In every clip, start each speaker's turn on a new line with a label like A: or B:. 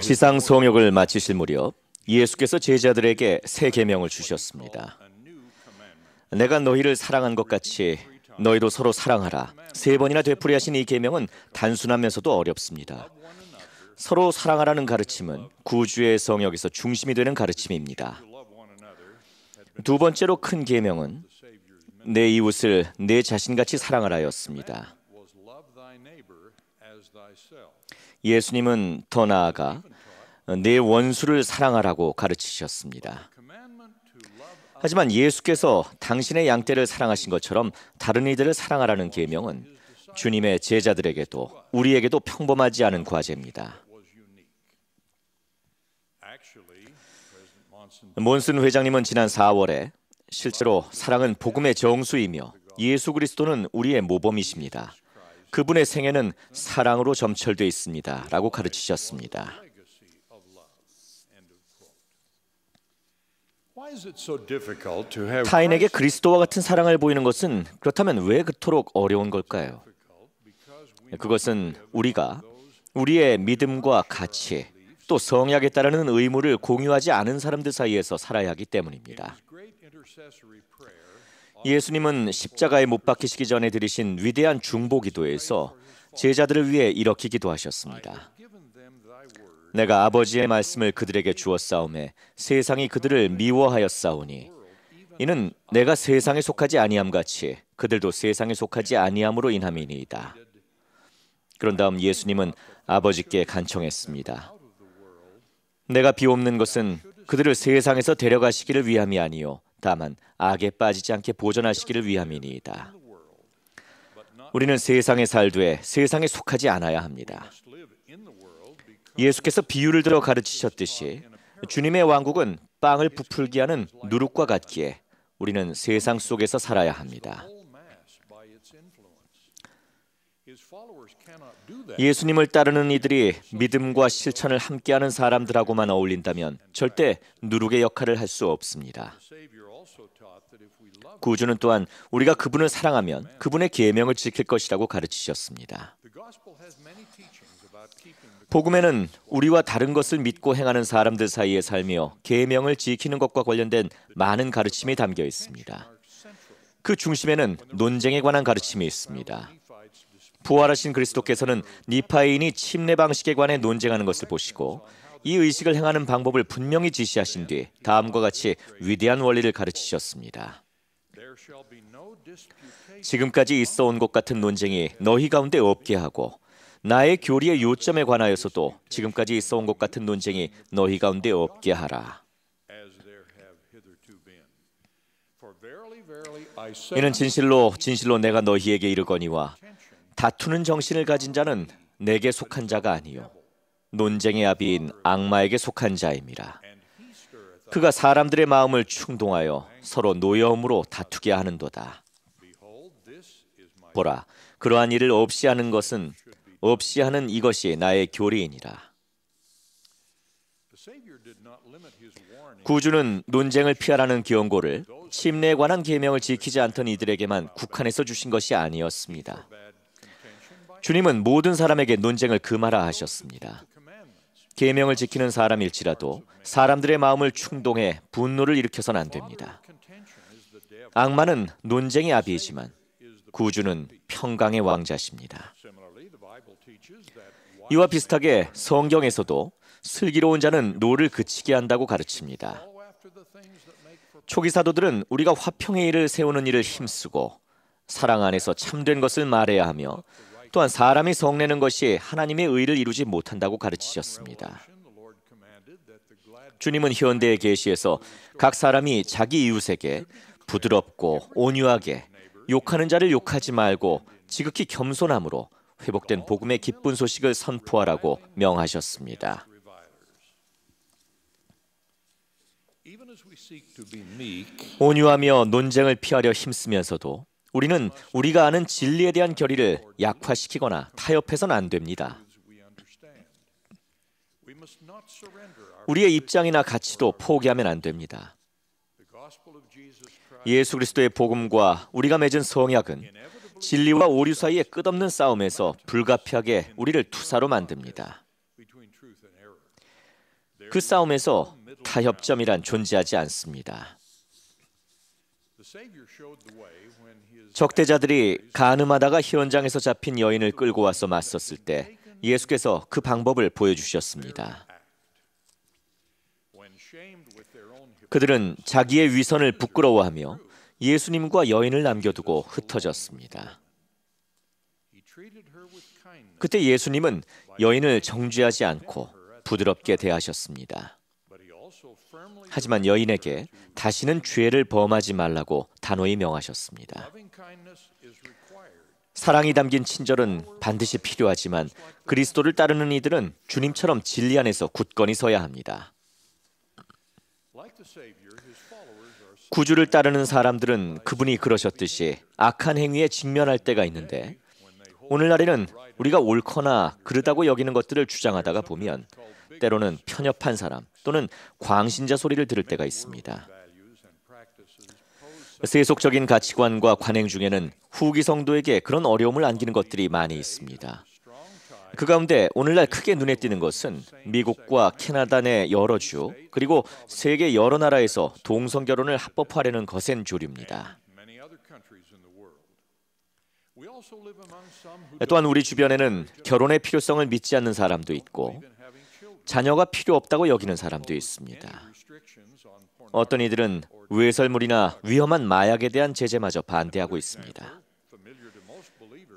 A: 지상 성역을 마치실 무렵 예수께서 제자들에게 새 계명을 주셨습니다. 내가 너희를 사랑한 것 같이 너희도 서로 사랑하라. 세 번이나 되풀이하신 이 계명은 단순하면서도 어렵습니다. 서로 사랑하라는 가르침은 구주의 성역에서 중심이 되는 가르침입니다. 두 번째로 큰 계명은 내 이웃을 내 자신같이 사랑하라였습니다. 예수님은 더 나아가 내 원수를 사랑하라고 가르치셨습니다. 하지만 예수께서 당신의 양떼를 사랑하신 것처럼 다른 이들을 사랑하라는 계명은 주님의 제자들에게도 우리에게도 평범하지 않은 과제입니다. 몬슨 회장님은 지난 4월에 실제로 사랑은 복음의 정수이며 예수 그리스도는 우리의 모범이십니다. 그분의 생애는 사랑으로 점철되어 있습니다. 라고 가르치셨습니다. 타인에게 그리스도와 같은 사랑을 보이는 것은 그렇다면 왜 그토록 어려운 걸까요? 그것은 우리가 우리의 믿음과 가치 또 성약에 따르는 의무를 공유하지 않은 사람들 사이에서 살아야 하기 때문입니다. 예수님은 십자가에 못 박히시기 전에 드리신 위대한 중보 기도에서 제자들을 위해 이렇게 기도하셨습니다. 내가 아버지의 말씀을 그들에게 주었사오매 세상이 그들을 미워하였사오니 이는 내가 세상에 속하지 아니함 같이 그들도 세상에 속하지 아니함으로 인함이니이다. 그런 다음 예수님은 아버지께 간청했습니다. 내가 비옵는 것은 그들을 세상에서 데려가시기를 위함이 아니요 다만 악에 빠지지 않게 보존하시기를 위함이니이다. 우리는 세상에 살되 세상에 속하지 않아야 합니다. 예수께서 비유를 들어 가르치셨듯이 주님의 왕국은 빵을 부풀게 하는 누룩과 같기에 우리는 세상 속에서 살아야 합니다. 예수님을 따르는 이들이 믿음과 실천을 함께하는 사람들하고만 어울린다면 절대 누룩의 역할을 할 수 없습니다. 구주는 또한 우리가 그분을 사랑하면 그분의 계명을 지킬 것이라고 가르치셨습니다. 복음에는 우리와 다른 것을 믿고 행하는 사람들 사이에 살며 계명을 지키는 것과 관련된 많은 가르침이 담겨 있습니다. 그 중심에는 논쟁에 관한 가르침이 있습니다. 부활하신 그리스도께서는 니파인이 침례 방식에 관해 논쟁하는 것을 보시고 이 의식을 행하는 방법을 분명히 지시하신 뒤 다음과 같이 위대한 원리를 가르치셨습니다. 지금까지 있어 온 것 같은 논쟁이 너희 가운데 없게 하고 나의 교리의 요점에 관하여서도 지금까지 있어 온 것 같은 논쟁이 너희 가운데 없게 하라. 이는 진실로 진실로 내가 너희에게 이르거니와 다투는 정신을 가진 자는 내게 속한 자가 아니요 논쟁의 아비인 악마에게 속한 자입니다. 그가 사람들의 마음을 충동하여 서로 노여움으로 다투게 하는도다. 보라, 그러한 일을 없이 하는 것은 없이 하는 이것이 나의 교리이니라. 구주는 논쟁을 피하라는 경고를 침례에 관한 계명을 지키지 않던 이들에게만 국한해서 주신 것이 아니었습니다. 주님은 모든 사람에게 논쟁을 금하라 하셨습니다. 계명을 지키는 사람일지라도 사람들의 마음을 충동해 분노를 일으켜선 안 됩니다. 악마는 논쟁의 아비이지만 구주는 평강의 왕자십니다. 이와 비슷하게 성경에서도 슬기로운 자는 노를 그치게 한다고 가르칩니다. 초기 사도들은 우리가 화평의 일을 세우는 일을 힘쓰고 사랑 안에서 참된 것을 말해야 하며 또한 사람이 성내는 것이 하나님의 의를 이루지 못한다고 가르치셨습니다. 주님은 현대의 계시에서 각 사람이 자기 이웃에게 부드럽고 온유하게 욕하는 자를 욕하지 말고 지극히 겸손함으로 회복된 복음의 기쁜 소식을 선포하라고 명하셨습니다. 온유하며 논쟁을 피하려 힘쓰면서도 우리는 우리가 아는 진리에 대한 결의를 약화시키거나 타협해서는 안 됩니다. 우리의 입장이나 가치도 포기하면 안 됩니다. 예수 그리스도의 복음과 우리가 맺은 성약은 진리와 오류 사이의 끝없는 싸움에서 불가피하게 우리를 투사로 만듭니다. 그 싸움에서 타협점이란 존재하지 않습니다. 적대자들이 가늠하다가 현장에서 잡힌 여인을 끌고 와서 맞섰을 때 예수께서 그 방법을 보여주셨습니다. 그들은 자기의 위선을 부끄러워하며 예수님과 여인을 남겨두고 흩어졌습니다. 그때 예수님은 여인을 정죄하지 않고 부드럽게 대하셨습니다. 하지만 여인에게 다시는 죄를 범하지 말라고 단호히 명하셨습니다. 사랑이 담긴 친절은 반드시 필요하지만 그리스도를 따르는 이들은 주님처럼 진리 안에서 굳건히 서야 합니다. 구주를 따르는 사람들은 그분이 그러셨듯이 악한 행위에 직면할 때가 있는데 오늘날에는 우리가 옳거나 그르다고 여기는 것들을 주장하다가 보면 때로는 편협한 사람 또는 광신자 소리를 들을 때가 있습니다. 세속적인 가치관과 관행 중에는 후기 성도에게 그런 어려움을 안기는 것들이 많이 있습니다. 그 가운데 오늘날 크게 눈에 띄는 것은 미국과 캐나다 내 여러 주 그리고 세계 여러 나라에서 동성 결혼을 합법화하려는 것엔 조류입니다. 또한 우리 주변에는 결혼의 필요성을 믿지 않는 사람도 있고 자녀가 필요 없다고 여기는 사람도 있습니다. 어떤 이들은 외설물이나 위험한 마약에 대한 제재마저 반대하고 있습니다.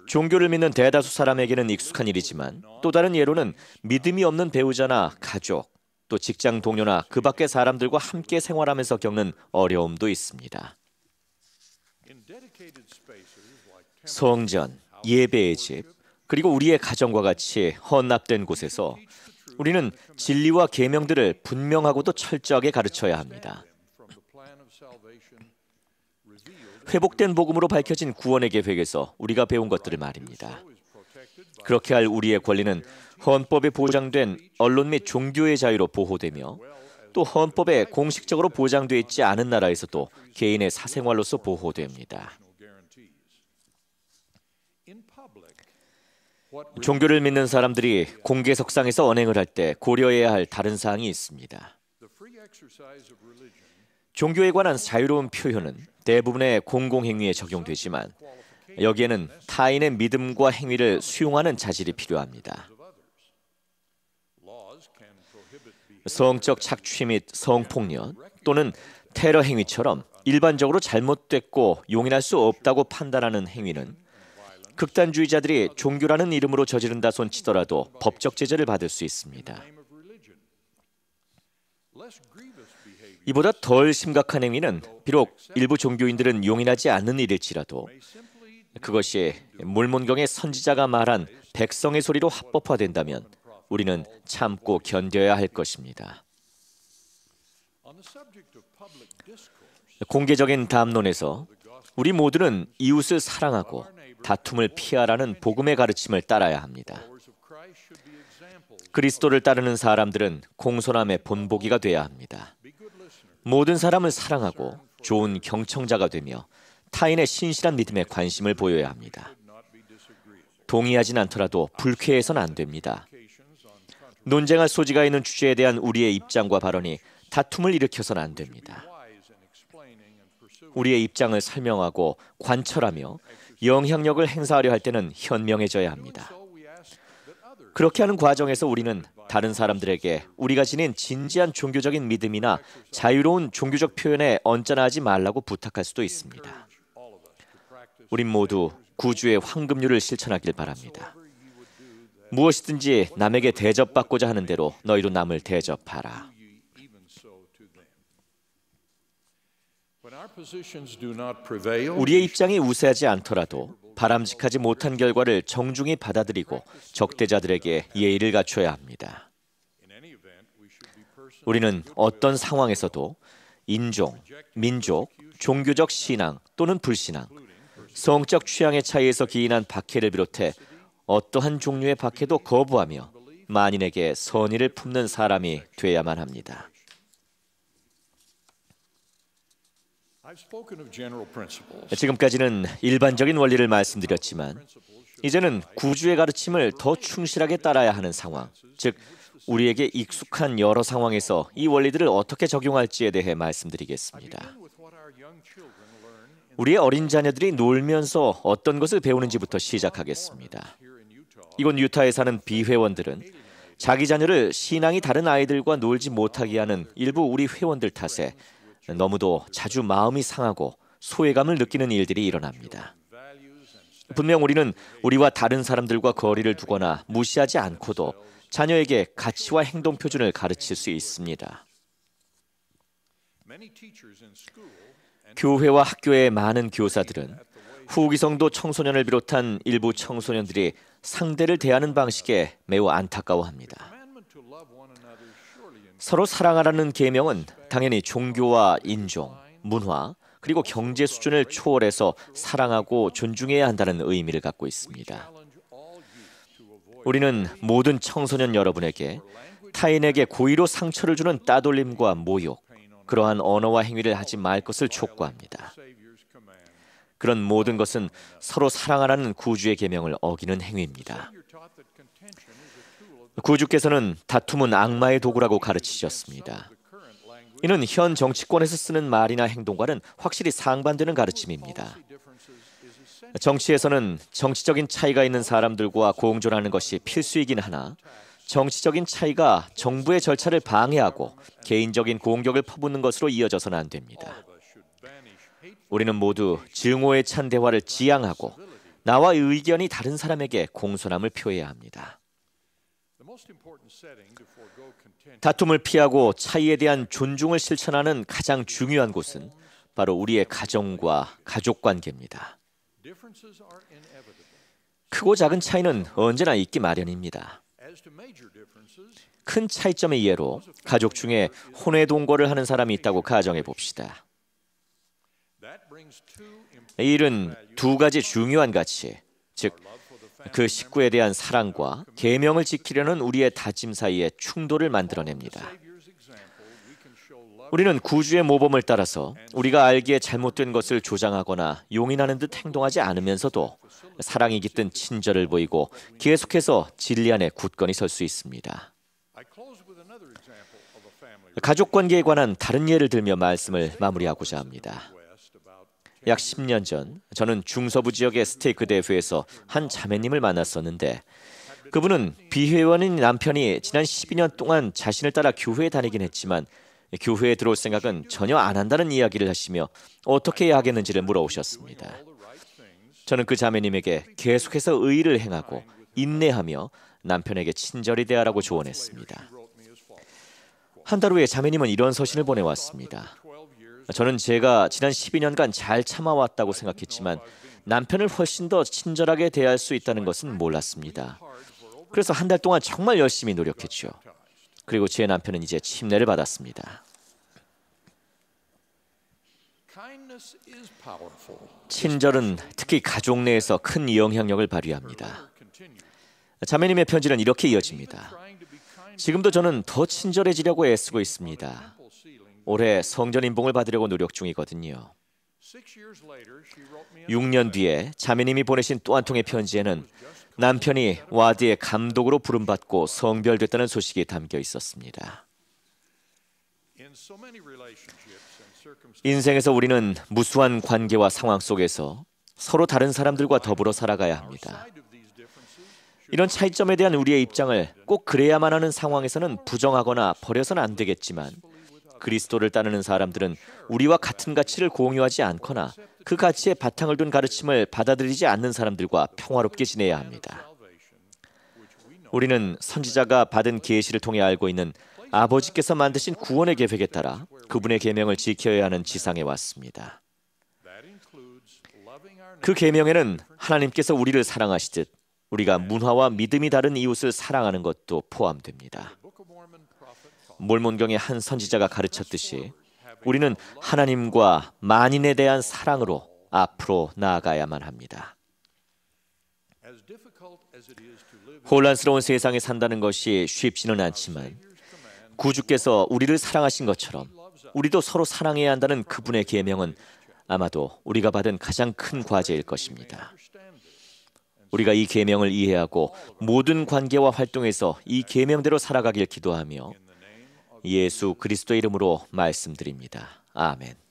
A: 종교를 믿는 대다수 사람에게는 익숙한 일이지만 또 다른 예로는 믿음이 없는 배우자나 가족, 또 직장 동료나 그 밖의 사람들과 함께 생활하면서 겪는 어려움도 있습니다. 성전, 예배의 집, 그리고 우리의 가정과 같이 헌납된 곳에서 우리는 진리와 계명들을 분명하고도 철저하게 가르쳐야 합니다. 회복된 복음으로 밝혀진 구원의 계획에서 우리가 배운 것들을 말입니다. 그렇게 할 우리의 권리는 헌법에 보장된 언론 및 종교의 자유로 보호되며 또 헌법에 공식적으로 보장되어 있지 않은 나라에서도 개인의 사생활로서 보호됩니다. 종교를 믿는 사람들이 공개 석상에서 언행을 할 때 고려해야 할 다른 사항이 있습니다. 종교에 관한 자유로운 표현은 대부분의 공공행위에 적용되지만 여기에는 타인의 믿음과 행위를 수용하는 자질이 필요합니다. 성적 착취 및 성폭력 또는 테러 행위처럼 일반적으로 잘못됐고 용인할 수 없다고 판단하는 행위는 극단주의자들이 종교라는 이름으로 저지른다 손치더라도 법적 제재를 받을 수 있습니다. 이보다 덜 심각한 행위는 비록 일부 종교인들은 용인하지 않는 일일지라도 그것이 물문경의 선지자가 말한 백성의 소리로 합법화된다면 우리는 참고 견뎌야 할 것입니다. 공개적인 담론에서 우리 모두는 이웃을 사랑하고 다툼을 피하라는 복음의 가르침을 따라야 합니다. 그리스도를 따르는 사람들은 공손함의 본보기가 되어야 합니다. 모든 사람을 사랑하고 좋은 경청자가 되며 타인의 신실한 믿음에 관심을 보여야 합니다. 동의하진 않더라도 불쾌해서는 안 됩니다. 논쟁할 소지가 있는 주제에 대한 우리의 입장과 발언이 다툼을 일으켜선안 됩니다. 우리의 입장을 설명하고 관철하며 영향력을 행사하려 할 때는 현명해져야 합니다. 그렇게 하는 과정에서 우리는 다른 사람들에게 우리가 지닌 진지한 종교적인 믿음이나 자유로운 종교적 표현에 언짢아하지 말라고 부탁할 수도 있습니다. 우린 모두 구주의 황금률을 실천하길 바랍니다. 무엇이든지 남에게 대접받고자 하는 대로 너희로 남을 대접하라. 우리의 입장이 우세하지 않더라도 바람직하지 못한 결과를 정중히 받아들이고 적대자들에게 예의를 갖춰야 합니다. 우리는 어떤 상황에서도 인종, 민족, 종교적 신앙 또는 불신앙, 성적 취향의 차이에서 기인한 박해를 비롯해 어떠한 종류의 박해도 거부하며 만인에게 선의를 품는 사람이 되야만 합니다. 지금까지는 일반적인 원리를 말씀드렸지만 이제는 구주의 가르침을 더 충실하게 따라야 하는 상황, 즉 우리에게 익숙한 여러 상황에서 이 원리들을 어떻게 적용할지에 대해 말씀드리겠습니다. 우리의 어린 자녀들이 놀면서 어떤 것을 배우는지부터 시작하겠습니다. 이곳 유타에 사는 비회원들은 자기 자녀를 신앙이 다른 아이들과 놀지 못하게 하는 일부 우리 회원들 탓에 너무도 자주 마음이 상하고 소외감을 느끼는 일들이 일어납니다. 분명 우리는 우리와 다른 사람들과 거리를 두거나 무시하지 않고도 자녀에게 가치와 행동 표준을 가르칠 수 있습니다. 교회와 학교의 많은 교사들은 후기성도 청소년을 비롯한 일부 청소년들이 상대를 대하는 방식에 매우 안타까워합니다. 서로 사랑하라는 계명은 당연히 종교와 인종, 문화, 그리고 경제 수준을 초월해서 사랑하고 존중해야 한다는 의미를 갖고 있습니다. 우리는 모든 청소년 여러분에게 타인에게 고의로 상처를 주는 따돌림과 모욕, 그러한 언어와 행위를 하지 말 것을 촉구합니다. 그런 모든 것은 서로 사랑하라는 구주의 계명을 어기는 행위입니다. 구주께서는 다툼은 악마의 도구라고 가르치셨습니다. 이는 현 정치권에서 쓰는 말이나 행동과는 확실히 상반되는 가르침입니다. 정치에서는 정치적인 차이가 있는 사람들과 공존하는 것이 필수이긴 하나 정치적인 차이가 정부의 절차를 방해하고 개인적인 공격을 퍼붓는 것으로 이어져서는 안 됩니다. 우리는 모두 증오에 찬 대화를 지양하고 나와 의견이 다른 사람에게 공손함을 표해야 합니다. 다툼을 피하고 차이에 대한 존중을 실천하는 가장 중요한 곳은 바로 우리의 가정과 가족 관계입니다. 크고 작은 차이는 언제나 있기 마련입니다. 큰 차이점의 예로 가족 중에 혼외 동거를 하는 사람이 있다고 가정해 봅시다. 이 일은 두 가지 중요한 가치, 즉그 식구에 대한 사랑과 계명을 지키려는 우리의 다짐 사이에 충돌을 만들어냅니다. 우리는 구주의 모범을 따라서 우리가 알기에 잘못된 것을 조장하거나 용인하는 듯 행동하지 않으면서도 사랑이 깃든 친절을 보이고 계속해서 진리 안에 굳건히 설 수 있습니다. 가족 관계에 관한 다른 예를 들며 말씀을 마무리하고자 합니다. 약 10년 전 저는 중서부 지역의 스테이크 대회에서 한 자매님을 만났었는데 그분은 비회원인 남편이 지난 12년 동안 자신을 따라 교회에 다니긴 했지만 교회에 들어올 생각은 전혀 안 한다는 이야기를 하시며 어떻게 해야 하겠는지를 물어오셨습니다. 저는 그 자매님에게 계속해서 의의를 행하고 인내하며 남편에게 친절히 대하라고 조언했습니다. 한 달 후에 자매님은 이런 서신을 보내왔습니다. 저는 제가 지난 12년간 잘 참아왔다고 생각했지만 남편을 훨씬 더 친절하게 대할 수 있다는 것은 몰랐습니다. 그래서 한 달 동안 정말 열심히 노력했죠. 그리고 제 남편은 이제 침례를 받았습니다. 친절은 특히 가족 내에서 큰 영향력을 발휘합니다. 자매님의 편지는 이렇게 이어집니다. 지금도 저는 더 친절해지려고 애쓰고 있습니다. 올해 성전 인봉을 받으려고 노력 중이거든요. 6년 뒤에 자매님이 보내신 또 한 통의 편지에는 남편이 와디의 감독으로 부름받고 성별됐다는 소식이 담겨 있었습니다. 인생에서 우리는 무수한 관계와 상황 속에서 서로 다른 사람들과 더불어 살아가야 합니다. 이런 차이점에 대한 우리의 입장을 꼭 그래야만 하는 상황에서는 부정하거나 버려선안 되겠지만 그리스도를 따르는 사람들은 우리와 같은 가치를 공유하지 않거나 그 가치에 바탕을 둔 가르침을 받아들이지 않는 사람들과 평화롭게 지내야 합니다. 우리는 선지자가 받은 계시를 통해 알고 있는 아버지께서 만드신 구원의 계획에 따라 그분의 계명을 지켜야 하는 지상에 왔습니다. 그 계명에는 하나님께서 우리를 사랑하시듯 우리가 문화와 믿음이 다른 이웃을 사랑하는 것도 포함됩니다. 몰몬경의 한 선지자가 가르쳤듯이 우리는 하나님과 만인에 대한 사랑으로 앞으로 나아가야만 합니다. 혼란스러운 세상에 산다는 것이 쉽지는 않지만 구주께서 우리를 사랑하신 것처럼 우리도 서로 사랑해야 한다는 그분의 계명은 아마도 우리가 받은 가장 큰 과제일 것입니다. 우리가 이 계명을 이해하고 모든 관계와 활동에서 이 계명대로 살아가길 기도하며 예수 그리스도 이름으로 말씀드립니다. 아멘.